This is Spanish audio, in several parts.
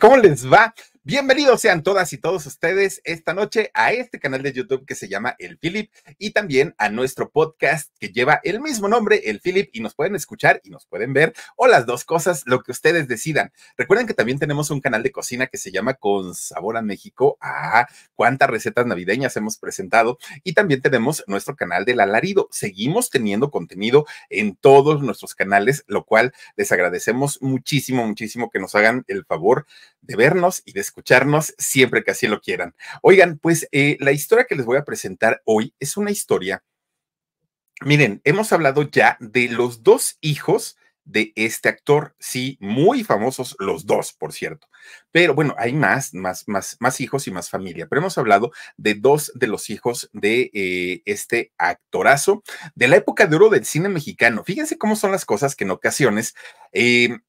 Qu'on les va? Bienvenidos sean todas y todos ustedes esta noche a este canal de YouTube que se llama El Philip y también a nuestro podcast que lleva el mismo nombre, El Philip, y nos pueden escuchar y nos pueden ver o las dos cosas, lo que ustedes decidan. Recuerden que también tenemos un canal de cocina que se llama Con Sabor a México. Ah, cuántas recetas navideñas hemos presentado. Y también tenemos nuestro canal del alarido. Seguimos teniendo contenido en todos nuestros canales, lo cual les agradecemos muchísimo, muchísimo que nos hagan el favor de vernos y de escucharnos escucharnos siempre que así lo quieran. Oigan, pues eh, la historia que les voy a presentar hoy es una historia. Miren, hemos hablado ya de los dos hijos de este actor, sí, muy famosos los dos, por cierto. Pero bueno, hay más, más, más, más hijos y más familia. Pero hemos hablado de dos de los hijos de eh, este actorazo de la época de oro del cine mexicano. Fíjense cómo son las cosas que en ocasiones eh,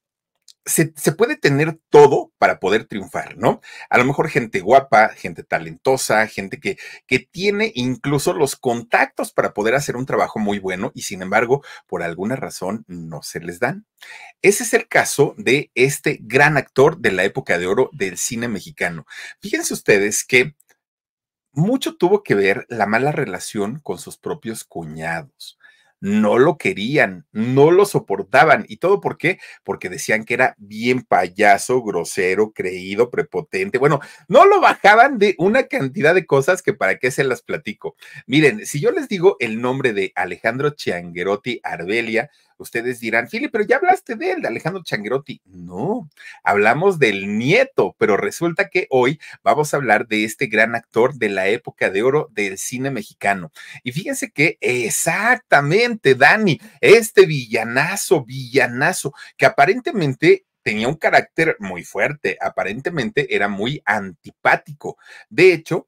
se, puede tener todo para poder triunfar, ¿no? A lo mejor gente guapa, gente talentosa, gente que, que tiene incluso los contactos para poder hacer un trabajo muy bueno y sin embargo, por alguna razón no se les dan. Ese es el caso de este gran actor de la época de oro del cine mexicano. Fíjense ustedes que mucho tuvo que ver la mala relación con sus propios cuñados no lo querían, no lo soportaban. ¿Y todo por qué? Porque decían que era bien payaso, grosero, creído, prepotente. Bueno, no lo bajaban de una cantidad de cosas que para qué se las platico. Miren, si yo les digo el nombre de Alejandro Chianguerotti Arbelia, Ustedes dirán, Filipe, pero ya hablaste de él, de Alejandro Changuerotti. No, hablamos del nieto, pero resulta que hoy vamos a hablar de este gran actor de la época de oro del cine mexicano. Y fíjense que exactamente, Dani, este villanazo, villanazo, que aparentemente tenía un carácter muy fuerte, aparentemente era muy antipático. De hecho,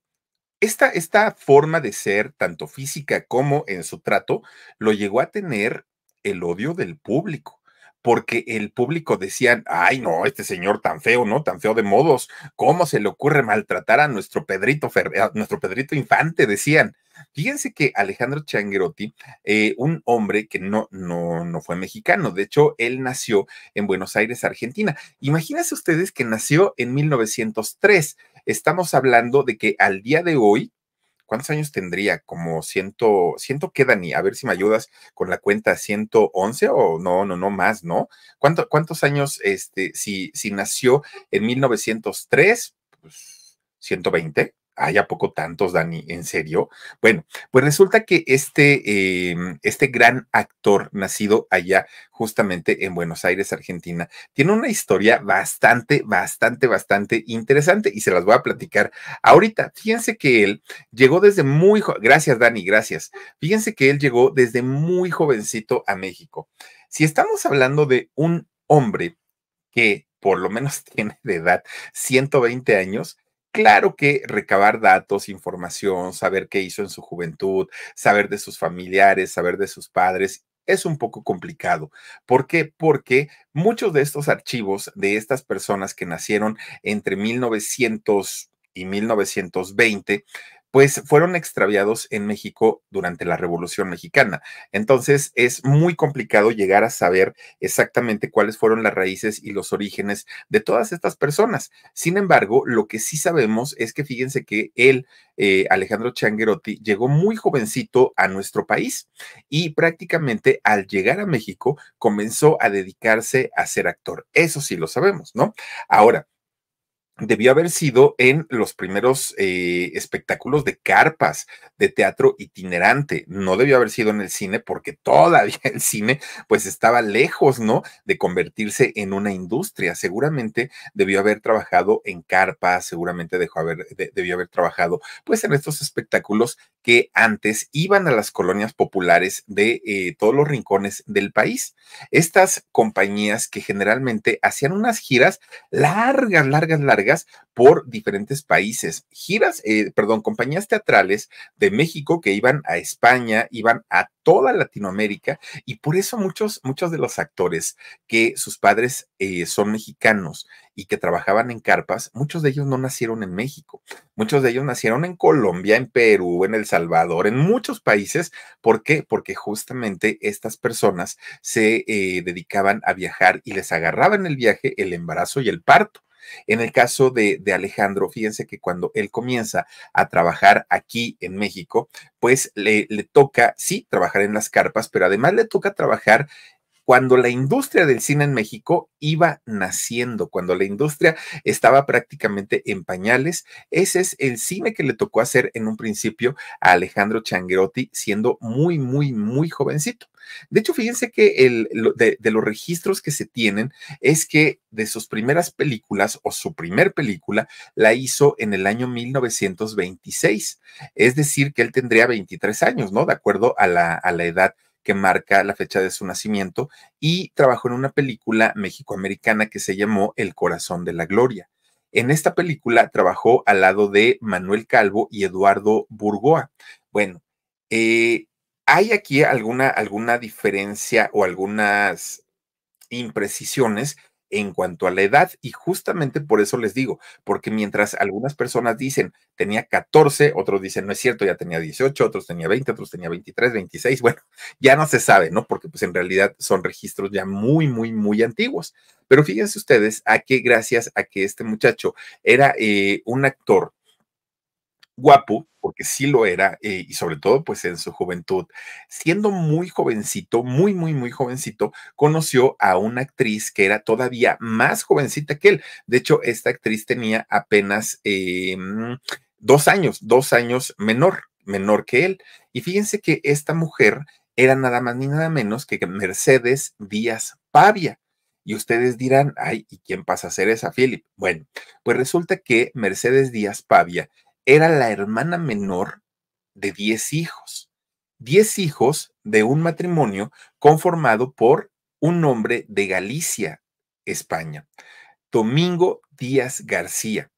esta, esta, forma de ser, tanto física como en su trato, lo llegó a tener el odio del público porque el público decían, ay no, este señor tan feo, ¿no? Tan feo de modos, ¿cómo se le ocurre maltratar a nuestro Pedrito, nuestro Pedrito Infante? Decían. Fíjense que Alejandro Changuerotti, eh, un hombre que no, no, no fue mexicano, de hecho, él nació en Buenos Aires, Argentina. Imagínense ustedes que nació en 1903. Estamos hablando de que al día de hoy, ¿cuántos años tendría? Como ciento, ciento qué, Dani, a ver si me ayudas con la cuenta 111 o no, no, no más, ¿no? ¿Cuántos años, este, si, si nació en 1903, pues 120? ¿Hay a poco tantos, Dani? ¿En serio? Bueno, pues resulta que este, em, este gran actor nacido allá justamente en Buenos Aires, Argentina, tiene una historia bastante, bastante, bastante interesante y se las voy a platicar ahorita. Fíjense que él llegó desde muy... Gracias, Dani, gracias. Fíjense que él llegó desde muy jovencito a México. Si estamos hablando de un hombre que por lo menos tiene de edad 120 años, Claro que recabar datos, información, saber qué hizo en su juventud, saber de sus familiares, saber de sus padres es un poco complicado. ¿Por qué? Porque muchos de estos archivos de estas personas que nacieron entre 1900 y 1920 pues fueron extraviados en México durante la Revolución Mexicana. Entonces es muy complicado llegar a saber exactamente cuáles fueron las raíces y los orígenes de todas estas personas. Sin embargo, lo que sí sabemos es que fíjense que él, eh, Alejandro Changuerotti, llegó muy jovencito a nuestro país y prácticamente al llegar a México comenzó a dedicarse a ser actor. Eso sí lo sabemos, ¿no? Ahora, debió haber sido en los primeros eh, espectáculos de carpas de teatro itinerante. No debió haber sido en el cine porque todavía el cine pues estaba lejos, ¿no? De convertirse en una industria. Seguramente debió haber trabajado en carpas, seguramente dejó haber, debió haber trabajado pues en estos espectáculos que antes iban a las colonias populares de eh, todos los rincones del país. Estas compañías que generalmente hacían unas giras largas, largas, largas por diferentes países. Giras, eh, perdón, compañías teatrales de México que iban a España, iban a toda Latinoamérica y por eso muchos, muchos de los actores que sus padres eh, son mexicanos y que trabajaban en carpas, muchos de ellos no nacieron en México, muchos de ellos nacieron en Colombia, en Perú, en El Salvador, en muchos países. ¿Por qué? Porque justamente estas personas se eh, dedicaban a viajar y les agarraban el viaje, el embarazo y el parto. En el caso de, Alejandro, fíjense que cuando él comienza a trabajar aquí en México, pues le, le toca, sí, trabajar en las carpas, pero además le toca trabajar cuando la industria del cine en México iba naciendo, cuando la industria estaba prácticamente en pañales. Ese es el cine que le tocó hacer en un principio a Alejandro Changuerotti, siendo muy, muy, muy jovencito. De hecho, fíjense que el, de, los registros que se tienen es que de sus primeras películas o su primer película la hizo en el año 1926. Es decir, que él tendría 23 años, ¿no? De acuerdo a a la edad que marca la fecha de su nacimiento, y trabajó en una película mexicoamericana que se llamó El Corazón de la Gloria. En esta película trabajó al lado de Manuel Calvo y Eduardo Burgoa. Bueno, eh, hay aquí alguna, alguna diferencia o algunas imprecisiones en cuanto a la edad y justamente por eso les digo, porque mientras algunas personas dicen tenía 14, otros dicen no es cierto, ya tenía 18, otros tenía 20, otros tenía 23, 26, bueno, ya no se sabe, ¿no? Porque pues en realidad son registros ya muy, muy, muy antiguos. Pero fíjense ustedes a que gracias a que este muchacho era eh, un actor guapo, porque sí lo era, eh, y sobre todo pues en su juventud. Siendo muy jovencito, muy, muy, muy jovencito, conoció a una actriz que era todavía más jovencita que él. De hecho, esta actriz tenía apenas eh, mm, dos años, dos años menor, menor que él. Y fíjense que esta mujer era nada más ni nada menos que Mercedes Díaz Pavia. Y ustedes dirán, ay, ¿y quién pasa a ser esa, Philip? Bueno, pues resulta que Mercedes Díaz Pavia era la hermana menor de 10 hijos. 10 hijos de un matrimonio conformado por un hombre de Galicia, España, Domingo Díaz García,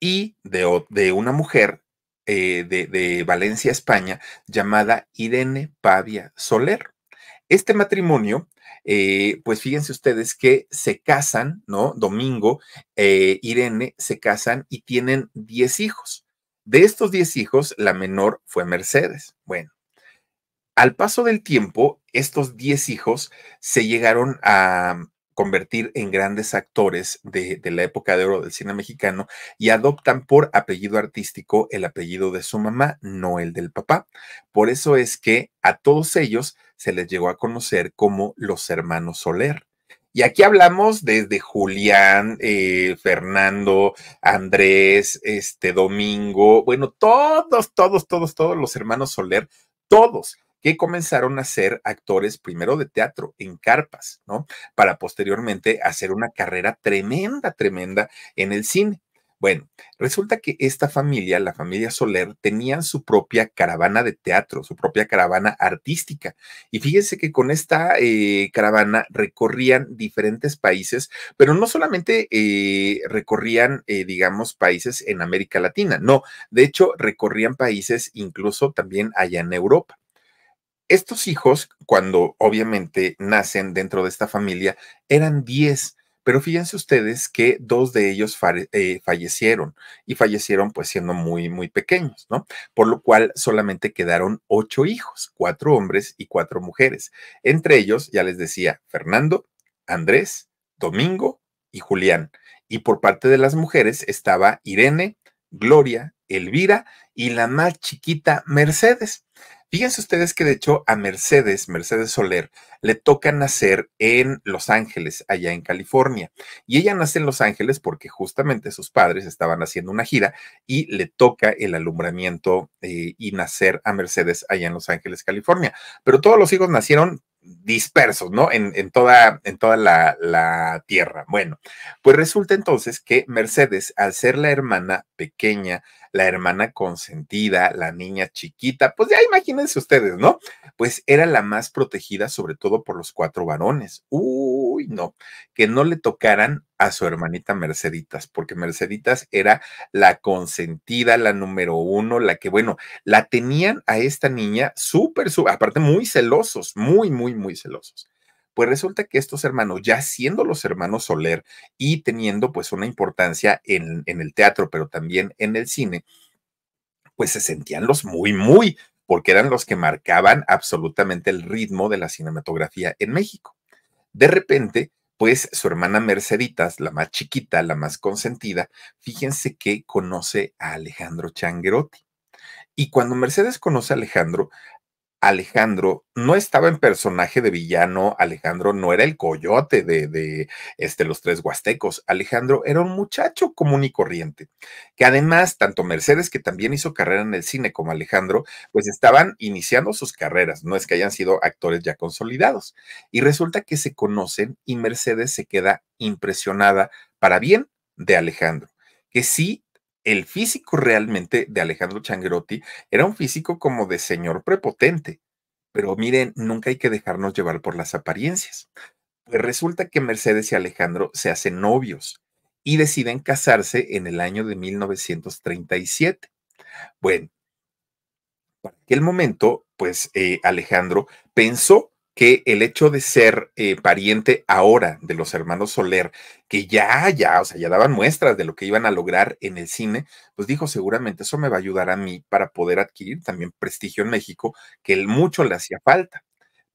y de, de una mujer eh, de, Valencia, España, llamada Irene Pavia Soler. Este matrimonio eh, pues fíjense ustedes que se casan, ¿no? Domingo, eh, Irene, se casan y tienen 10 hijos. De estos 10 hijos, la menor fue Mercedes. Bueno, al paso del tiempo, estos 10 hijos se llegaron a convertir en grandes actores de, de, la época de oro del cine mexicano y adoptan por apellido artístico el apellido de su mamá, no el del papá. Por eso es que a todos ellos se les llegó a conocer como los hermanos Soler. Y aquí hablamos desde Julián, eh, Fernando, Andrés, este Domingo, bueno, todos, todos, todos, todos los hermanos Soler, todos que comenzaron a ser actores primero de teatro en carpas, ¿no? Para posteriormente hacer una carrera tremenda, tremenda en el cine. Bueno, resulta que esta familia, la familia Soler, tenían su propia caravana de teatro, su propia caravana artística. Y fíjense que con esta eh, caravana recorrían diferentes países, pero no solamente eh, recorrían, eh, digamos, países en América Latina, no, de hecho, recorrían países incluso también allá en Europa estos hijos, cuando obviamente nacen dentro de esta familia, eran 10. Pero fíjense ustedes que dos de ellos eh, fallecieron y fallecieron pues siendo muy, muy pequeños, ¿no? Por lo cual solamente quedaron ocho hijos, cuatro hombres y cuatro mujeres. Entre ellos, ya les decía, Fernando, Andrés, Domingo y Julián. Y por parte de las mujeres estaba Irene, Gloria, Elvira y la más chiquita Mercedes. Fíjense ustedes que de hecho a Mercedes, Mercedes Soler, le toca nacer en Los Ángeles, allá en California. Y ella nace en Los Ángeles porque justamente sus padres estaban haciendo una gira y le toca el alumbramiento eh, y nacer a Mercedes allá en Los Ángeles, California. Pero todos los hijos nacieron dispersos, ¿no? En, en toda, en toda la, la, tierra. Bueno, pues resulta entonces que Mercedes, al ser la hermana pequeña, la hermana consentida, la niña chiquita, pues ya imagínense ustedes, ¿no? Pues era la más protegida, sobre todo por los cuatro varones. Uy, no, que no le tocaran a su hermanita Merceditas, porque Merceditas era la consentida, la número uno, la que, bueno, la tenían a esta niña súper, súper, aparte muy celosos, muy, muy, muy celosos. Pues resulta que estos hermanos, ya siendo los hermanos Soler y teniendo pues una importancia en, en el teatro, pero también en el cine, pues se sentían los muy, muy, porque eran los que marcaban absolutamente el ritmo de la cinematografía en México. De repente, pues su hermana Merceditas, la más chiquita, la más consentida, fíjense que conoce a Alejandro Changuerotti. Y cuando Mercedes conoce a Alejandro, Alejandro no estaba en personaje de villano, Alejandro no era el coyote de, de este, los tres huastecos, Alejandro era un muchacho común y corriente, que además, tanto Mercedes, que también hizo carrera en el cine, como Alejandro, pues estaban iniciando sus carreras, no es que hayan sido actores ya consolidados. Y resulta que se conocen y Mercedes se queda impresionada para bien de Alejandro, que sí el físico realmente de Alejandro Changuerotti era un físico como de señor prepotente. Pero miren, nunca hay que dejarnos llevar por las apariencias. Pues resulta que Mercedes y Alejandro se hacen novios y deciden casarse en el año de 1937. Bueno, para aquel momento, pues eh, Alejandro pensó que el hecho de ser eh, pariente ahora de los hermanos Soler, que ya, ya, o sea, ya daban muestras de lo que iban a lograr en el cine, pues dijo, seguramente eso me va a ayudar a mí para poder adquirir también prestigio en México, que él mucho le hacía falta.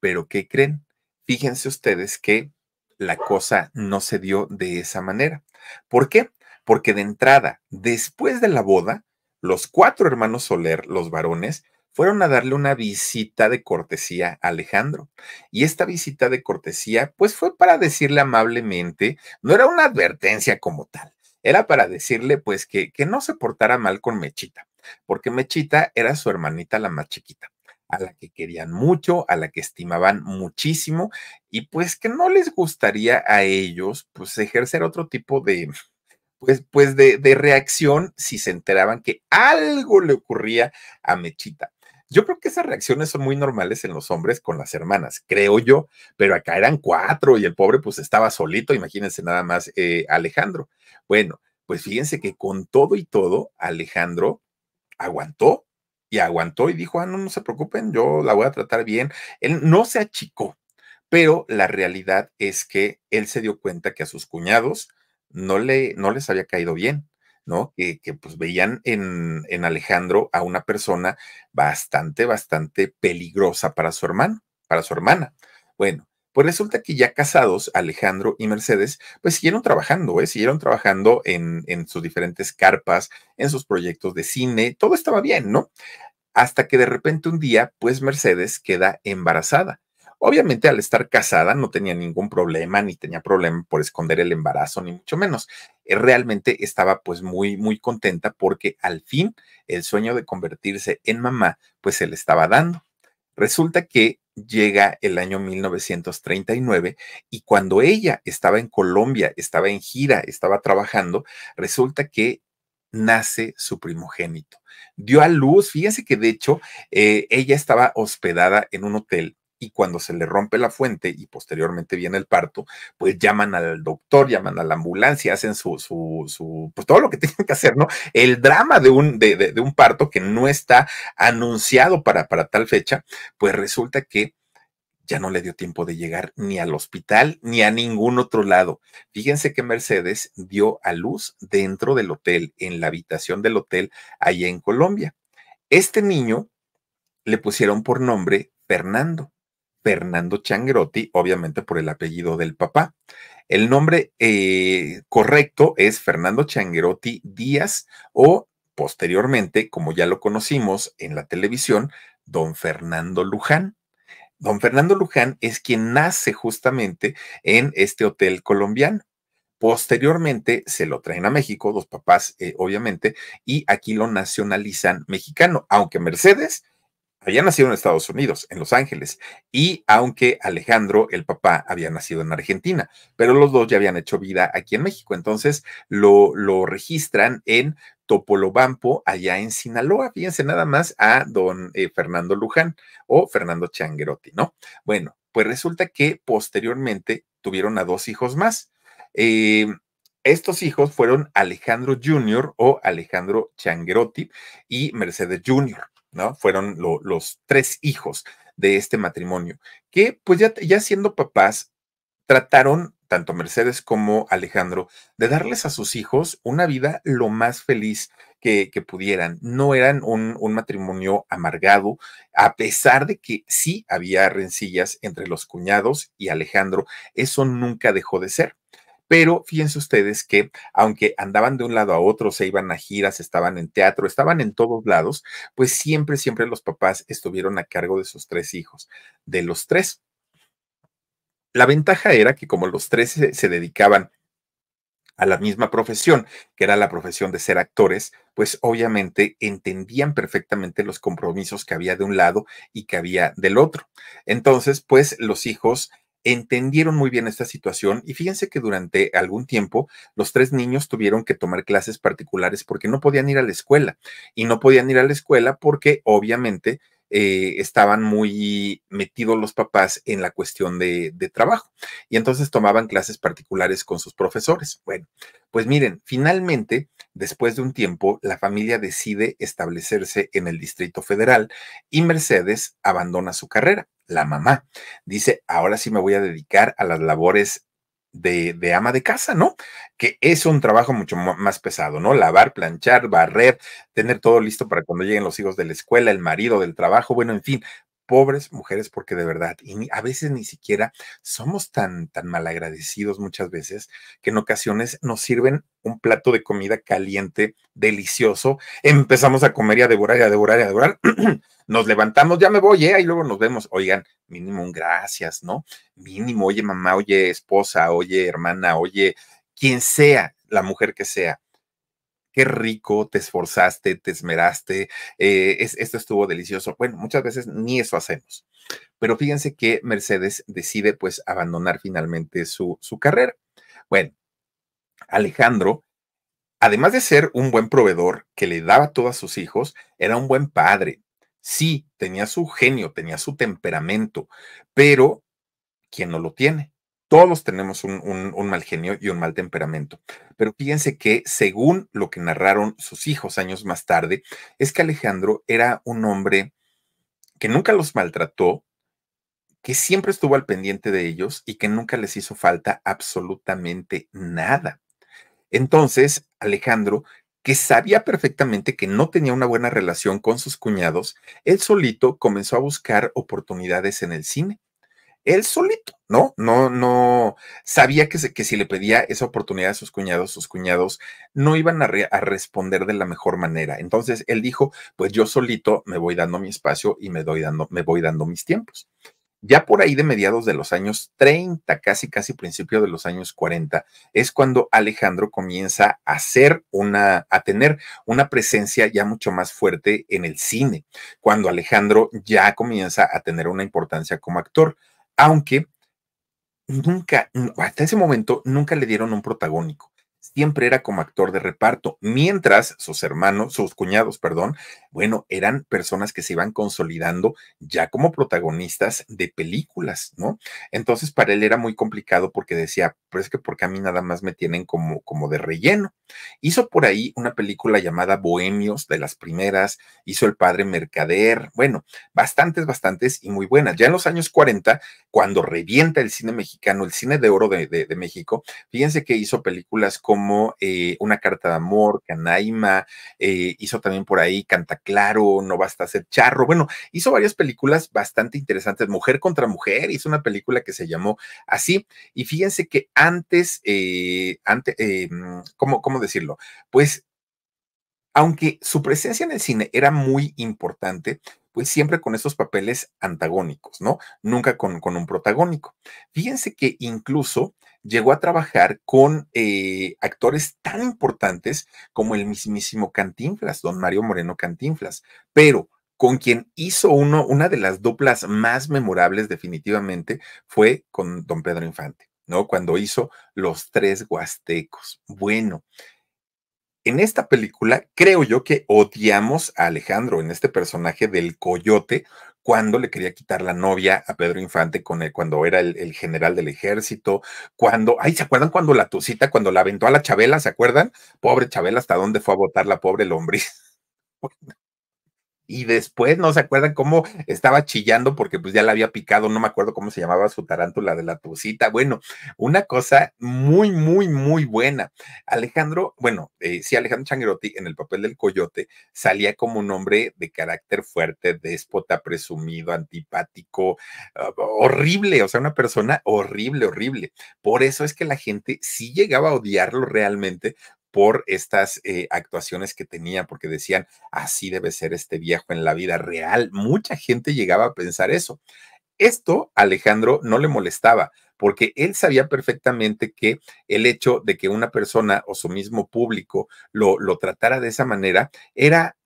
Pero, ¿qué creen? Fíjense ustedes que la cosa no se dio de esa manera. ¿Por qué? Porque de entrada, después de la boda, los cuatro hermanos Soler, los varones, fueron a darle una visita de cortesía a Alejandro. Y esta visita de cortesía, pues fue para decirle amablemente, no era una advertencia como tal, era para decirle pues que, que no se portara mal con Mechita, porque Mechita era su hermanita la más chiquita a la que querían mucho, a la que estimaban muchísimo, y pues que no les gustaría a ellos pues ejercer otro tipo de, pues, pues de, reacción si se enteraban que algo le ocurría a Mechita. Yo creo que esas reacciones son muy normales en los hombres con las hermanas, creo yo, pero acá eran cuatro y el pobre pues estaba solito, imagínense nada más eh, Alejandro. Bueno, pues fíjense que con todo y todo, Alejandro aguantó y aguantó y dijo, ah, no, no se preocupen, yo la voy a tratar bien. Él no se achicó, pero la realidad es que él se dio cuenta que a sus cuñados no, le, no les había caído bien que, pues veían en, Alejandro a una persona bastante, bastante peligrosa para su hermano, para su hermana. Bueno, pues resulta que ya casados, Alejandro y Mercedes, pues siguieron trabajando, ¿eh? siguieron trabajando en, en, sus diferentes carpas, en sus proyectos de cine, todo estaba bien, ¿no? Hasta que de repente un día, pues Mercedes queda embarazada. Obviamente al estar casada no tenía ningún problema, ni tenía problema por esconder el embarazo, ni mucho menos. Eh, realmente estaba pues muy, muy contenta porque al fin el sueño de convertirse en mamá pues se le estaba dando. Resulta que llega el año 1939 y cuando ella estaba en Colombia, estaba en gira, estaba trabajando, resulta que nace su primogénito. Dio a luz, fíjense que de hecho eh, ella estaba hospedada en un hotel y cuando se le rompe la fuente y posteriormente viene el parto, pues llaman al doctor, llaman a la ambulancia, hacen su, su, su pues todo lo que tienen que hacer, ¿no? El drama de un, de, un parto que no está anunciado para, para tal fecha, pues resulta que ya no le dio tiempo de llegar ni al hospital ni a ningún otro lado. Fíjense que Mercedes dio a luz dentro del hotel, en la habitación del hotel allá en Colombia. Este niño le pusieron por nombre Fernando. Fernando Changuerotti, obviamente por el apellido del papá. El nombre eh, correcto es Fernando Changuerotti Díaz o posteriormente, como ya lo conocimos en la televisión, don Fernando Luján. Don Fernando Luján es quien nace justamente en este hotel colombiano. Posteriormente se lo traen a México, dos papás, eh, obviamente, y aquí lo nacionalizan mexicano, aunque Mercedes había nacido en Estados Unidos, en Los Ángeles, y aunque Alejandro, el papá, había nacido en Argentina, pero los dos ya habían hecho vida aquí en México. Entonces lo, lo registran en Topolobampo, allá en Sinaloa. Fíjense nada más a don eh, Fernando Luján o Fernando Changuerotti, ¿no? Bueno, pues resulta que posteriormente tuvieron a dos hijos más. Eh, estos hijos fueron Alejandro Jr. o Alejandro Changuerotti y Mercedes Jr. Fueron los tres hijos de este matrimonio, que pues ya, siendo papás, trataron tanto Mercedes como Alejandro, de darles a sus hijos una vida lo más feliz que, pudieran. No eran un, matrimonio amargado, a pesar de que sí había rencillas entre los cuñados y Alejandro. Eso nunca dejó de ser. Pero fíjense ustedes que aunque andaban de un lado a otro, se iban a giras, estaban en teatro, estaban en todos lados, pues siempre, siempre los papás estuvieron a cargo de sus tres hijos, de los tres. La ventaja era que como los tres se, se dedicaban a la misma profesión, que era la profesión de ser actores, pues obviamente entendían perfectamente los compromisos que había de un lado y que había del otro. Entonces, pues los hijos entendieron muy bien esta situación y fíjense que durante algún tiempo los tres niños tuvieron que tomar clases particulares porque no podían ir a la escuela y no podían ir a la escuela porque obviamente eh, estaban muy metidos los papás en la cuestión de, de trabajo y entonces tomaban clases particulares con sus profesores. Bueno, pues miren, finalmente Después de un tiempo, la familia decide establecerse en el Distrito Federal y Mercedes abandona su carrera. La mamá dice, ahora sí me voy a dedicar a las labores de, ama de casa, ¿no? Que es un trabajo mucho más pesado, ¿no? Lavar, planchar, barrer, tener todo listo para cuando lleguen los hijos de la escuela, el marido del trabajo, bueno, en fin, pobres mujeres, porque de verdad, y a veces ni siquiera somos tan, tan malagradecidos muchas veces que en ocasiones nos sirven un plato de comida caliente, delicioso, empezamos a comer y a devorar y a devorar y a devorar, nos levantamos, ya me voy, y eh, luego nos vemos, oigan, mínimo un gracias, ¿no? Mínimo, oye mamá, oye esposa, oye hermana, oye quien sea, la mujer que sea qué rico, te esforzaste, te esmeraste, eh, esto estuvo delicioso. Bueno, muchas veces ni eso hacemos. Pero fíjense que Mercedes decide pues abandonar finalmente su, su carrera. Bueno, Alejandro, además de ser un buen proveedor que le daba a todos sus hijos, era un buen padre. Sí, tenía su genio, tenía su temperamento, pero ¿quién no lo tiene? Todos tenemos un, mal genio y un mal temperamento, pero fíjense que según lo que narraron sus hijos años más tarde, es que Alejandro era un hombre que nunca los maltrató, que siempre estuvo al pendiente de ellos y que nunca les hizo falta absolutamente nada. Entonces, Alejandro, que sabía perfectamente que no tenía una buena relación con sus cuñados, él solito comenzó a buscar oportunidades en el cine él solito, ¿no? No, no, sabía que, que si le pedía esa oportunidad a sus cuñados, sus cuñados no iban a, responder de la mejor manera. Entonces él dijo, pues yo solito me voy dando mi espacio y me, doy dando, me voy dando mis tiempos. Ya por ahí de mediados de los años 30, casi casi principio de los años 40, es cuando Alejandro comienza a hacer una a tener una presencia ya mucho más fuerte en el cine, cuando Alejandro ya comienza a tener una importancia como actor aunque nunca, hasta ese momento, nunca le dieron un protagónico siempre era como actor de reparto, mientras sus hermanos, sus cuñados, perdón, bueno, eran personas que se iban consolidando ya como protagonistas de películas, ¿no? Entonces para él era muy complicado porque decía, pero pues es que porque a mí nada más me tienen como, como de relleno. Hizo por ahí una película llamada Bohemios de las primeras, hizo El Padre Mercader, bueno, bastantes, bastantes y muy buenas. Ya en los años 40, cuando revienta el cine mexicano, el cine de oro de, de, de México, fíjense que hizo películas como como eh, Una Carta de Amor, Canaima, eh, hizo también por ahí Canta Claro, No Basta Ser Charro. Bueno, hizo varias películas bastante interesantes. Mujer contra Mujer hizo una película que se llamó así. Y fíjense que antes, eh, antes mm, ¿cómo, decirlo? Pues aunque su presencia en el cine era muy importante, pues siempre con esos papeles antagónicos, ¿no? Nunca con, con un protagónico. Fíjense que incluso llegó a trabajar con eh, actores tan importantes como el mismísimo Cantinflas, don Mario Moreno Cantinflas, pero con quien hizo uno, una de las duplas más memorables definitivamente fue con don Pedro Infante, ¿no? Cuando hizo Los Tres Huastecos. Bueno, en esta película creo yo que odiamos a Alejandro, en este personaje del coyote, cuando le quería quitar la novia a Pedro Infante con él, cuando era el, general del ejército, cuando, ay, ¿se acuerdan cuando la tucita, cuando la aventó a la Chabela, ¿se acuerdan? Pobre Chabela, ¿hasta dónde fue a votar la pobre lombriz? hombre? y después, ¿no se acuerdan cómo estaba chillando porque pues ya la había picado, no me acuerdo cómo se llamaba su tarántula de la tucita? Bueno, una cosa muy, muy, muy buena. Alejandro, bueno, eh, sí, Alejandro Changuerotti en el papel del coyote salía como un hombre de carácter fuerte, déspota, presumido, antipático, ah, horrible, o sea, una persona horrible, horrible. Por eso es que la gente sí llegaba a odiarlo realmente por estas eh, actuaciones que tenía, porque decían, así debe ser este viejo en la vida real. Mucha gente llegaba a pensar eso. Esto a Alejandro no le molestaba, porque él sabía perfectamente que el hecho de que una persona o su mismo público lo, lo tratara de esa manera era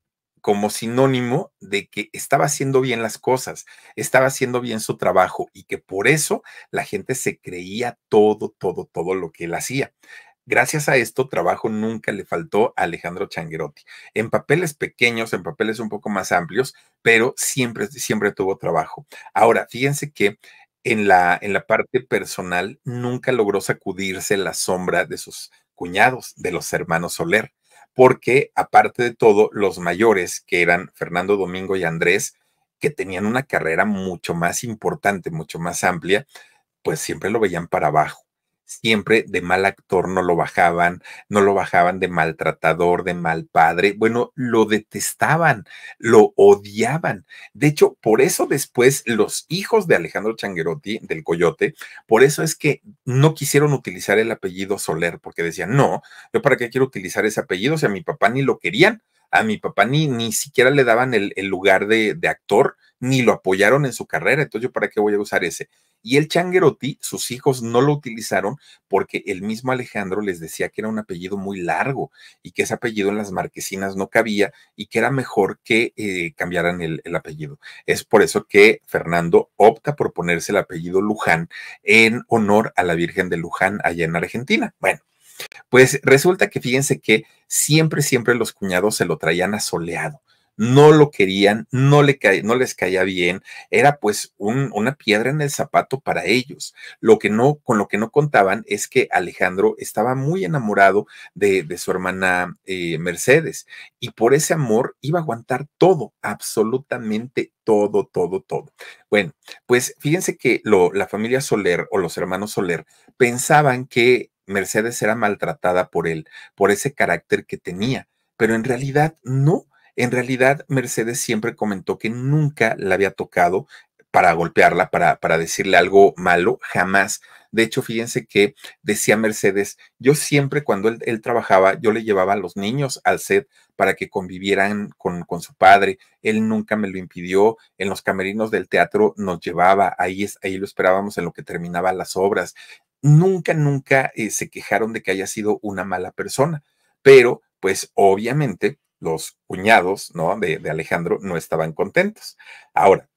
como sinónimo de que estaba haciendo bien las cosas, estaba haciendo bien su trabajo y que por eso la gente se creía todo, todo, todo lo que él hacía. Gracias a esto, trabajo nunca le faltó a Alejandro Changuerotti. En papeles pequeños, en papeles un poco más amplios, pero siempre, siempre tuvo trabajo. Ahora, fíjense que en la, en la parte personal nunca logró sacudirse la sombra de sus cuñados, de los hermanos Soler, porque aparte de todo, los mayores, que eran Fernando Domingo y Andrés, que tenían una carrera mucho más importante, mucho más amplia, pues siempre lo veían para abajo siempre de mal actor, no lo bajaban, no lo bajaban de maltratador, de mal padre, bueno, lo detestaban, lo odiaban. De hecho, por eso después los hijos de Alejandro Changuerotti, del Coyote, por eso es que no quisieron utilizar el apellido Soler, porque decían, no, yo para qué quiero utilizar ese apellido o sea, mi papá ni lo querían a mi papá ni, ni siquiera le daban el, lugar de, actor, ni lo apoyaron en su carrera, entonces yo para qué voy a usar ese. Y el Changuerotti, sus hijos no lo utilizaron porque el mismo Alejandro les decía que era un apellido muy largo y que ese apellido en las marquesinas no cabía y que era mejor que eh, cambiaran el, el, apellido. Es por eso que Fernando opta por ponerse el apellido Luján en honor a la Virgen de Luján allá en Argentina. Bueno, pues resulta que fíjense que siempre, siempre los cuñados se lo traían soleado, no lo querían, no, le no les caía bien, era pues una piedra en el zapato para ellos. Lo que no, con lo que no contaban es que Alejandro estaba muy enamorado de, su hermana eh, Mercedes y por ese amor iba a aguantar todo, absolutamente todo, todo, todo. Bueno, pues fíjense que lo, la familia Soler o los hermanos Soler pensaban que Mercedes era maltratada por él, por ese carácter que tenía, pero en realidad no. En realidad, Mercedes siempre comentó que nunca la había tocado para golpearla, para, para decirle algo malo, jamás. De hecho, fíjense que decía Mercedes, yo siempre cuando él, trabajaba, yo le llevaba a los niños al set para que convivieran con, con, su padre. Él nunca me lo impidió. En los camerinos del teatro nos llevaba, ahí, ahí lo esperábamos en lo que terminaba las obras nunca, nunca eh, se quejaron de que haya sido una mala persona, pero pues obviamente los cuñados ¿no? de, Alejandro no estaban contentos. Ahora,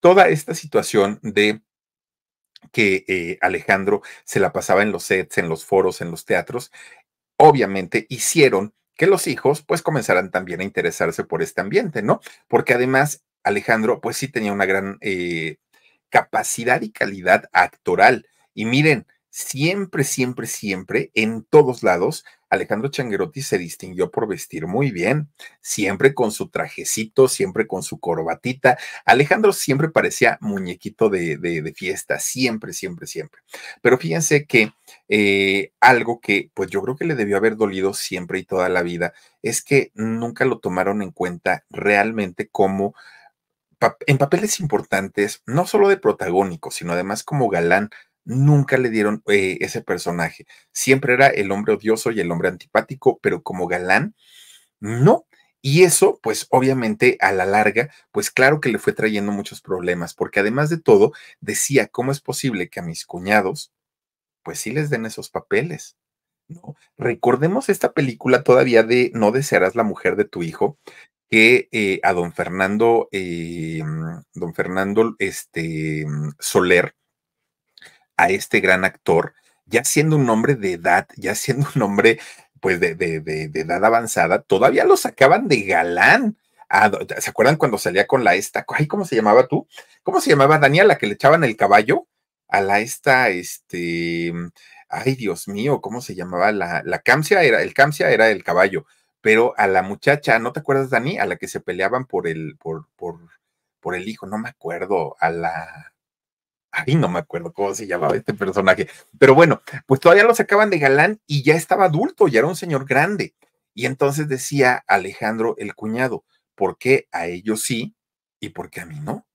toda esta situación de que eh, Alejandro se la pasaba en los sets, en los foros, en los teatros, obviamente hicieron que los hijos pues comenzaran también a interesarse por este ambiente, ¿no? Porque además Alejandro pues sí tenía una gran eh, capacidad y calidad actoral. Y miren, siempre, siempre, siempre, en todos lados, Alejandro Changuerotti se distinguió por vestir muy bien, siempre con su trajecito, siempre con su corbatita. Alejandro siempre parecía muñequito de, fiesta, siempre, siempre, siempre. Pero fíjense que eh, algo que pues yo creo que le debió haber dolido siempre y toda la vida es que nunca lo tomaron en cuenta realmente como en papeles importantes, no solo de protagónico, sino además como galán nunca le dieron eh, ese personaje. Siempre era el hombre odioso y el hombre antipático, pero como galán, no. Y eso, pues obviamente a la larga, pues claro que le fue trayendo muchos problemas, porque además de todo, decía, ¿cómo es posible que a mis cuñados, pues sí les den esos papeles? Recordemos esta película todavía de No desearás la mujer de tu hijo, que eh, a don Fernando, eh, don Fernando este, Soler, a este gran actor, ya siendo un hombre de edad, ya siendo un hombre pues de, de, de, edad avanzada, todavía lo sacaban de galán. Ah, ¿Se acuerdan cuando salía con la esta? Ay, ¿Cómo se llamaba tú? ¿Cómo se llamaba Daniela, la que le echaban el caballo? A la esta, este, ay Dios mío, ¿cómo se llamaba? La, la Camsia era, el Camsia era el caballo, pero a la muchacha, ¿no te acuerdas, Dani? A la que se peleaban por el, por, por, por el hijo, no me acuerdo, a la, Ay, no me acuerdo cómo se llamaba este personaje. Pero bueno, pues todavía lo sacaban de galán y ya estaba adulto, ya era un señor grande. Y entonces decía Alejandro el cuñado, ¿por qué a ellos sí y por qué a mí no?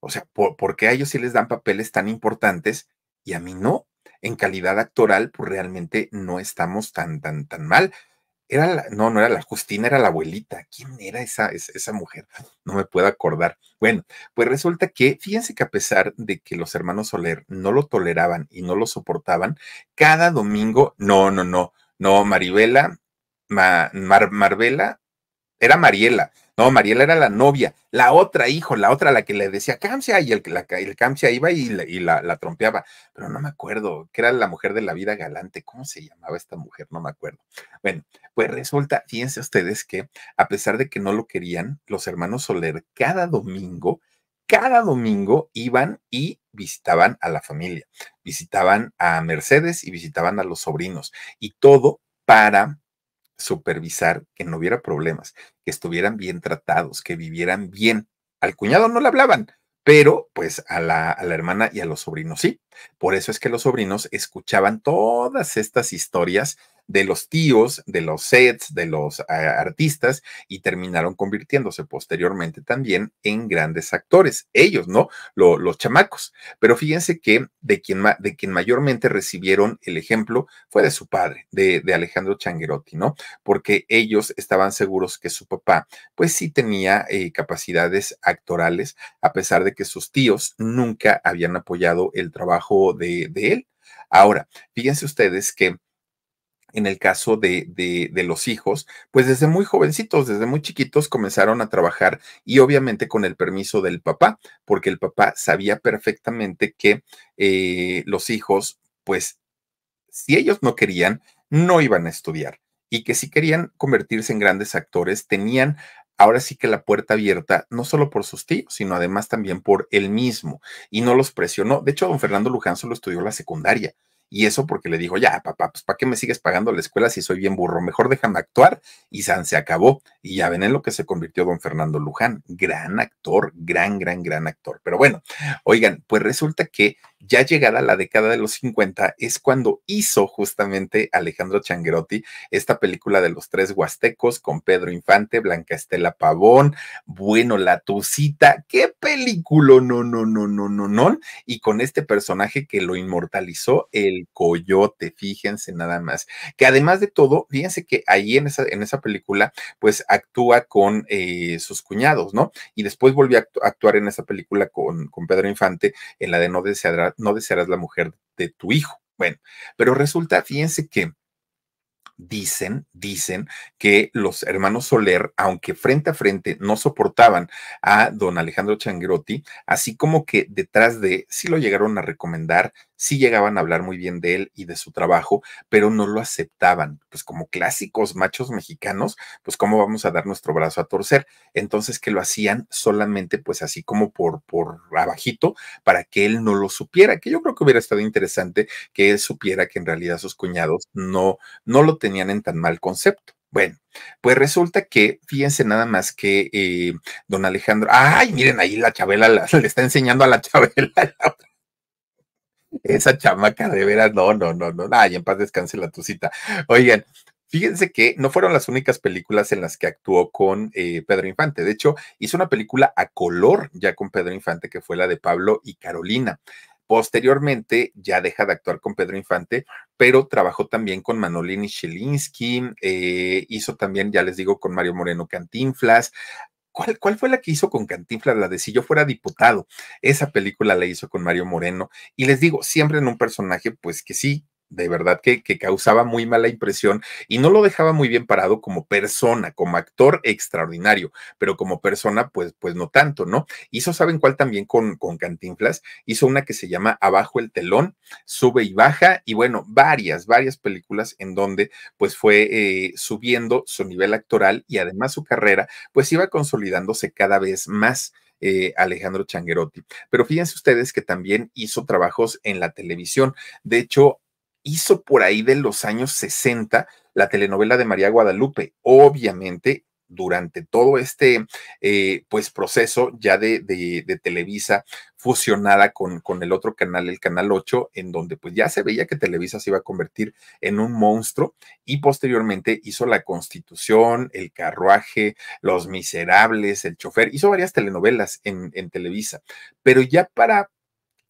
O sea, ¿por, qué a ellos sí les dan papeles tan importantes y a mí no? En calidad actoral, pues realmente no estamos tan, tan, tan mal. Era la, no, no era la Justina, era la abuelita. ¿Quién era esa, esa, mujer? No me puedo acordar. Bueno, pues resulta que, fíjense que a pesar de que los hermanos Soler no lo toleraban y no lo soportaban, cada domingo, no, no, no, no, Maribela, Ma, era Mariela. No, Mariela era la novia. La otra, hijo, la otra, la que le decía Camsia, y el, la, el iba y, la, la, trompeaba. Pero no me acuerdo, que era la mujer de la vida galante. ¿Cómo se llamaba esta mujer? No me acuerdo. Bueno, pues resulta, fíjense ustedes que a pesar de que no lo querían, los hermanos Soler cada domingo, cada domingo iban y visitaban a la familia, visitaban a Mercedes y visitaban a los sobrinos. Y todo para supervisar que no hubiera problemas, que estuvieran bien tratados, que vivieran bien. Al cuñado no le hablaban, pero pues a la, a la, hermana y a los sobrinos sí. Por eso es que los sobrinos escuchaban todas estas historias de los tíos, de los sets, de los eh, artistas y terminaron convirtiéndose posteriormente también en grandes actores, ellos, ¿no? los chamacos. Pero fíjense que de quien, de quien mayormente recibieron el ejemplo fue de su padre, de, Alejandro Changuerotti, ¿no? Porque ellos estaban seguros que su papá, pues sí tenía eh, capacidades actorales, a pesar de que sus tíos nunca habían apoyado el trabajo de, de él. Ahora, fíjense ustedes que en el caso de, de, los hijos, pues desde muy jovencitos, desde muy chiquitos comenzaron a trabajar y obviamente con el permiso del papá, porque el papá sabía perfectamente que eh, los hijos, pues si ellos no querían, no iban a estudiar y que si querían convertirse en grandes actores, tenían ahora sí que la puerta abierta, no solo por sus tíos, sino además también por él mismo, y no los presionó. De hecho, don Fernando Luján solo estudió la secundaria y eso porque le dijo, ya, papá, pues ¿para qué me sigues pagando la escuela si soy bien burro? Mejor déjame actuar y San se acabó. Y ya ven en lo que se convirtió don Fernando Luján, gran actor, gran, gran, gran actor. Pero bueno, oigan, pues resulta que ya llegada la década de los cincuenta es cuando hizo justamente Alejandro Changuerotti esta película de los tres huastecos con Pedro Infante, Blanca Estela Pavón, bueno, La Tucita, qué película, no, no, no, no, no, no, y con este personaje que lo inmortalizó, el coyote, fíjense nada más, que además de todo, fíjense que ahí en esa, en esa película, pues actúa con eh, sus cuñados, ¿no? Y después volvió a actuar en esa película con, con Pedro Infante, en la de No deseará no desearás la mujer de tu hijo. Bueno, pero resulta, fíjense que dicen, dicen que los hermanos Soler, aunque frente a frente no soportaban a don Alejandro Changrotti, así como que detrás de, sí lo llegaron a recomendar, sí llegaban a hablar muy bien de él y de su trabajo, pero no lo aceptaban. Pues como clásicos machos mexicanos, pues cómo vamos a dar nuestro brazo a torcer. Entonces que lo hacían solamente pues así como por, por abajito para que él no lo supiera, que yo creo que hubiera estado interesante que él supiera que en realidad sus cuñados no, no lo tenían en tan mal concepto. Bueno, pues resulta que, fíjense nada más que eh, don Alejandro, ay, miren ahí la Chabela le está enseñando a la Chabela la esa chamaca de veras, no, no, no, no. Ay, en paz descanse la tucita. Oigan, Fíjense que no fueron las únicas películas en las que actuó con eh, Pedro Infante. De hecho, hizo una película a color ya con Pedro Infante, que fue la de Pablo y Carolina. Posteriormente ya deja de actuar con Pedro Infante, pero trabajó también con Manolini Shelinsky, eh, hizo también, ya les digo, con Mario Moreno Cantinflas, ¿Cuál, fue la que hizo con Cantinflas? La de Si yo fuera diputado. Esa película la hizo con Mario Moreno. Y les digo, siempre en un personaje, pues que sí, de verdad que, causaba muy mala impresión y no lo dejaba muy bien parado como persona, como actor extraordinario, pero como persona, pues, pues no tanto, ¿no? Hizo, ¿saben cuál también con, con Cantinflas? Hizo una que se llama Abajo el telón, sube y baja, y bueno, varias, varias películas en donde pues fue eh, subiendo su nivel actoral y además su carrera, pues iba consolidándose cada vez más. Eh, Alejandro Changuerotti. Pero fíjense ustedes que también hizo trabajos en la televisión. De hecho, hizo por ahí de los años 60 la telenovela de María Guadalupe. Obviamente, durante todo este eh, pues proceso ya de, Televisa fusionada con, con, el otro canal, el Canal 8, en donde pues ya se veía que Televisa se iba a convertir en un monstruo y posteriormente hizo La Constitución, El Carruaje, Los Miserables, El Chofer, hizo varias telenovelas en, en Televisa, pero ya para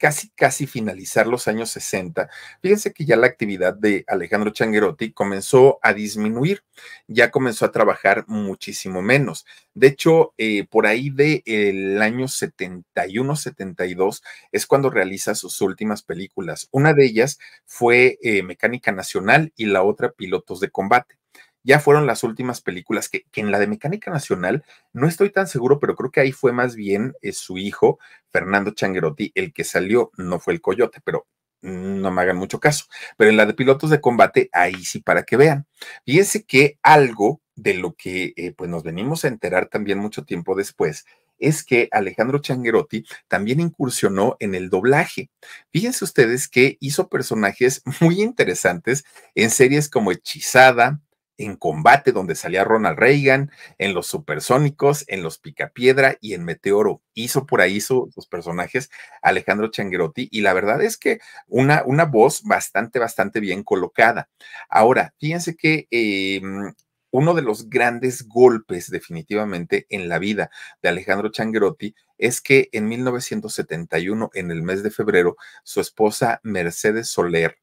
casi, casi finalizar los años 60, fíjense que ya la actividad de Alejandro Changuerotti comenzó a disminuir, ya comenzó a trabajar muchísimo menos. De hecho, eh, por ahí del el año 71-72 es cuando realiza sus últimas películas. Una de ellas fue eh, Mecánica Nacional y la otra Pilotos de Combate ya fueron las últimas películas que, en la de Mecánica Nacional, no estoy tan seguro, pero creo que ahí fue más bien eh, su hijo, Fernando Changuerotti, el que salió, no fue el coyote, pero no me hagan mucho caso. Pero en la de Pilotos de Combate, ahí sí para que vean. Fíjense que algo de lo que eh, pues nos venimos a enterar también mucho tiempo después es que Alejandro Changuerotti también incursionó en el doblaje. Fíjense ustedes que hizo personajes muy interesantes en series como Hechizada, en Combate, donde salía Ronald Reagan, en Los Supersónicos, en Los Picapiedra y en Meteoro. Hizo por ahí sus personajes Alejandro Changuerotti y la verdad es que una, una voz bastante, bastante bien colocada. Ahora, fíjense que... Em, uno de los grandes golpes definitivamente en la vida de Alejandro Changuerotti es que en 1971, en el mes de febrero, su esposa Mercedes Soler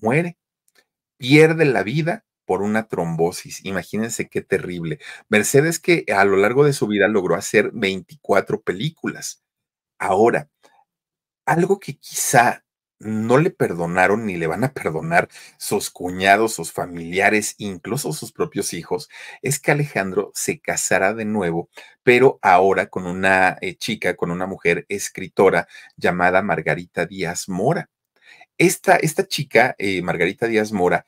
muere, pierde la vida por una trombosis. Imagínense qué terrible. Mercedes que a lo largo de su vida logró hacer 24 películas. Ahora, algo que quizá no le perdonaron ni le van a perdonar sus cuñados, sus familiares, incluso sus propios hijos, es que Alejandro se casará de nuevo, pero ahora con una eh, chica, con una mujer escritora llamada Margarita Díaz Mora. Esta, esta chica, eh, Margarita Díaz Mora,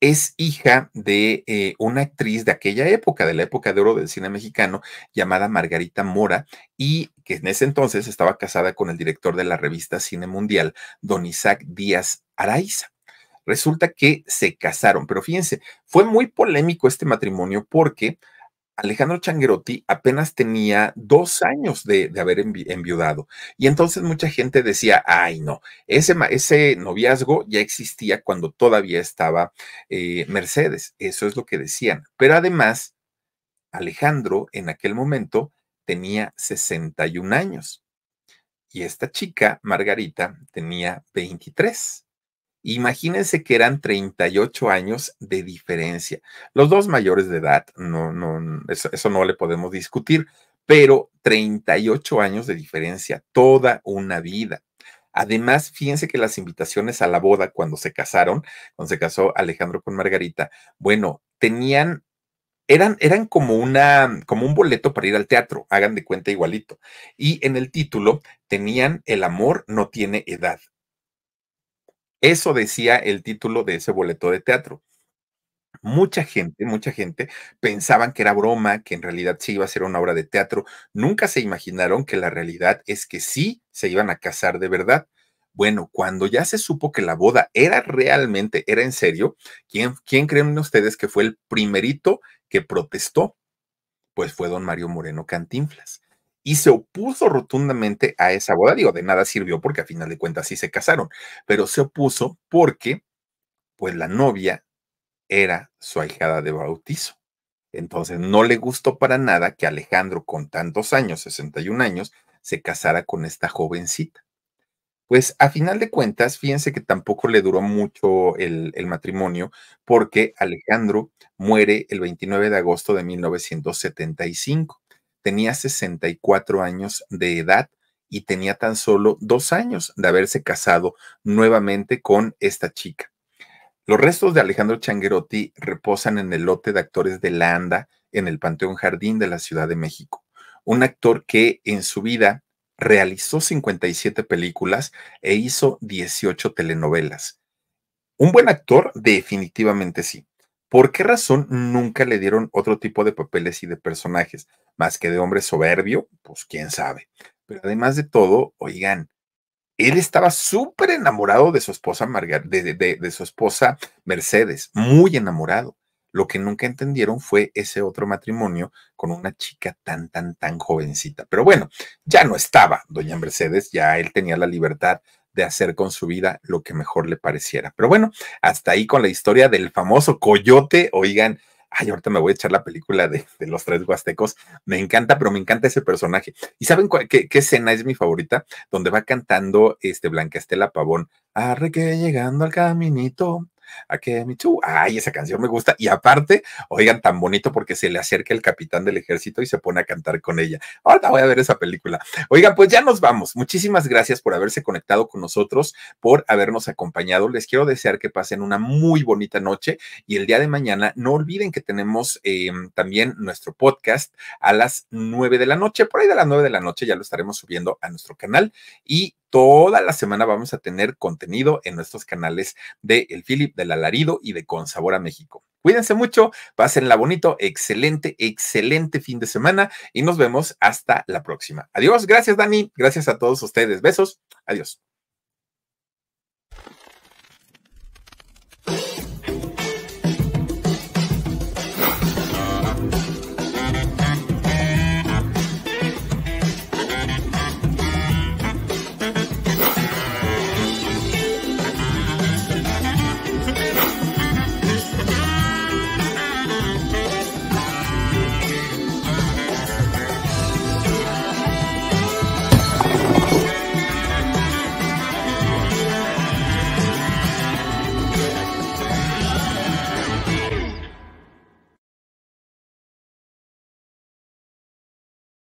es hija de eh, una actriz de aquella época, de la época de oro del cine mexicano, llamada Margarita Mora, y que en ese entonces estaba casada con el director de la revista Cine Mundial, don Isaac Díaz Araiza. Resulta que se casaron, pero fíjense, fue muy polémico este matrimonio porque Alejandro Changuerotti apenas tenía dos años de, haber enviudado. Y entonces mucha gente decía, ay no, ese, ese noviazgo ya existía cuando todavía estaba eh, Mercedes. Eso es lo que decían. Pero además, Alejandro en aquel momento tenía 61 años y esta chica, Margarita, tenía 23. Imagínense que eran 38 años de diferencia. Los dos mayores de edad, no, no, eso, no le podemos discutir, pero 38 años de diferencia, toda una vida. Además, fíjense que las invitaciones a la boda cuando se casaron, cuando se casó Alejandro con Margarita, bueno, tenían, eran, eran como una, como un boleto para ir al teatro, hagan de cuenta igualito. Y en el título tenían El amor no tiene edad eso decía el título de ese boleto de teatro. Mucha gente, mucha gente pensaban que era broma, que en realidad sí iba a ser una obra de teatro. Nunca se imaginaron que la realidad es que sí se iban a casar de verdad. Bueno, cuando ya se supo que la boda era realmente, era en serio, ¿quién, quién creen ustedes que fue el primerito que protestó? Pues fue don Mario Moreno Cantinflas y se opuso rotundamente a esa boda. Digo, de nada sirvió porque a final de cuentas sí se casaron, pero se opuso porque, pues, la novia era su ahijada de bautizo. Entonces, no le gustó para nada que Alejandro, con tantos años, 61 años, se casara con esta jovencita. Pues a final de cuentas, fíjense que tampoco le duró mucho el, matrimonio porque Alejandro muere el 29 de agosto de 1975 tenía 64 años de edad y tenía tan solo dos años de haberse casado nuevamente con esta chica. Los restos de Alejandro Changuerotti reposan en el lote de actores de la ANDA en el Panteón Jardín de la Ciudad de México. Un actor que en su vida realizó 57 películas e hizo 18 telenovelas. Un buen actor, definitivamente sí. ¿Por qué razón nunca le dieron otro tipo de papeles y de personajes? Más que de hombre soberbio, pues quién sabe. Pero además de todo, oigan, él estaba súper enamorado de su esposa de, de, su esposa Mercedes, muy enamorado. Lo que nunca entendieron fue ese otro matrimonio con una chica tan, tan, tan jovencita. Pero bueno, ya no estaba, doña Mercedes, ya él tenía la libertad de hacer con su vida lo que mejor le pareciera. Pero bueno, hasta ahí con la historia del famoso coyote. Oigan, ay, ahorita me voy a echar la película de, los tres huastecos. Me encanta, pero me encanta ese personaje. ¿Y saben qué, qué, escena es mi favorita? Donde va cantando este Blanca Estela Pavón. Arre que llegando al caminito, ¿A que tú, Ay, esa canción me gusta. Y aparte, oigan, tan bonito porque se le acerca el capitán del ejército y se pone a cantar con ella. Ahora voy a ver esa película. Oigan, pues ya nos vamos. Muchísimas gracias por haberse conectado con nosotros, por habernos acompañado. Les quiero desear que pasen una muy bonita noche y el día de mañana no olviden que tenemos em, también nuestro podcast a las nueve de la noche. Por ahí de las nueve de la noche ya lo estaremos subiendo a nuestro canal y toda la semana vamos a tener contenido en nuestros canales de El Philip, del Alarido y de Con Sabor a México. Cuídense mucho, la bonito, excelente, excelente fin de semana y nos vemos hasta la próxima. Adiós, gracias Dani, gracias a todos ustedes. Besos, adiós.